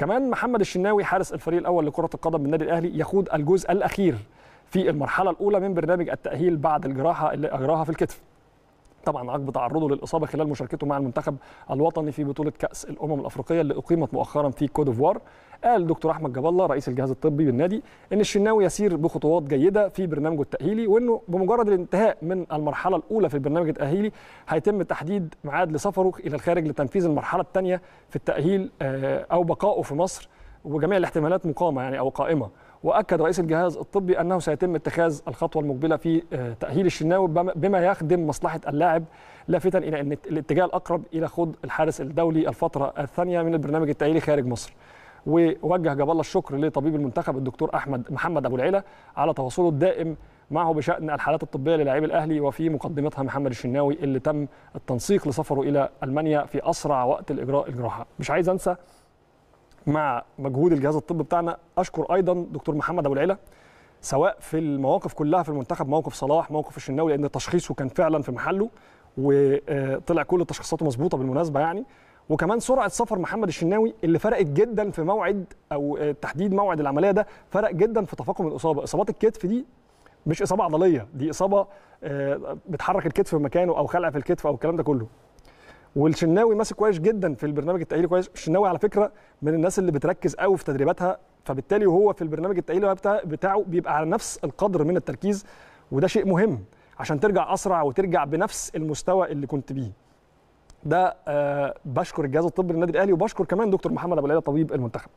كمان محمد الشناوي حارس الفريق الاول لكره القدم من النادي الاهلي يخوض الجزء الاخير في المرحله الاولى من برنامج التاهيل بعد الجراحه اللي اجراها في الكتف طبعا عقب تعرضه للاصابه خلال مشاركته مع المنتخب الوطني في بطوله كاس الامم الافريقيه اللي اقيمت مؤخرا في كودوفوار قال دكتور احمد جاب الله رئيس الجهاز الطبي بالنادي ان الشناوي يسير بخطوات جيده في برنامجه التاهيلي وانه بمجرد الانتهاء من المرحله الاولى في البرنامج التاهيلي هيتم تحديد ميعاد لسفره الى الخارج لتنفيذ المرحله الثانيه في التاهيل آه، او بقائه في مصر وجميع الاحتمالات مقامه يعني او قائمه واكد رئيس الجهاز الطبي انه سيتم اتخاذ الخطوه المقبله في آه، تاهيل الشناوي بما يخدم مصلحه اللاعب لافتا الى ان الاتجاه الاقرب الى خوض الحارس الدولي الفتره الثانيه من البرنامج التاهيلي خارج مصر ووجه جاب الله الشكر لطبيب المنتخب الدكتور احمد محمد ابو العيله على تواصله الدائم معه بشان الحالات الطبيه للاعبي الاهلي وفي مقدمتها محمد الشناوي اللي تم التنسيق لسفره الى المانيا في اسرع وقت لاجراء الجراحه مش عايز انسى مع مجهود الجهاز الطبي بتاعنا اشكر ايضا دكتور محمد ابو العلا سواء في المواقف كلها في المنتخب موقف صلاح موقف الشناوي لان تشخيصه كان فعلا في محله وطلع آه، كل تشخيصاته مظبوطه بالمناسبه يعني وكمان سرعه سفر محمد الشناوي اللي فرقت جدا في موعد او آه، تحديد موعد العمليه ده فرق جدا في تفاقم الاصابه اصابات الكتف دي مش اصابه عضليه دي اصابه آه، بتحرك الكتف في مكانه او خلع في الكتف او الكلام ده كله والشناوي ماسك كويس جدا في البرنامج التاهيلي كويس الشناوي على فكره من الناس اللي بتركز قوي في تدريباتها فبالتالي وهو في البرنامج التاهيلي بتاعه بيبقى على نفس القدر من التركيز وده شيء مهم عشان ترجع اسرع وترجع بنفس المستوى اللي كنت بيه ده آه بشكر الجهاز الطبي للنادي الاهلي وبشكر كمان دكتور محمد ابو العيله طبيب المنتخب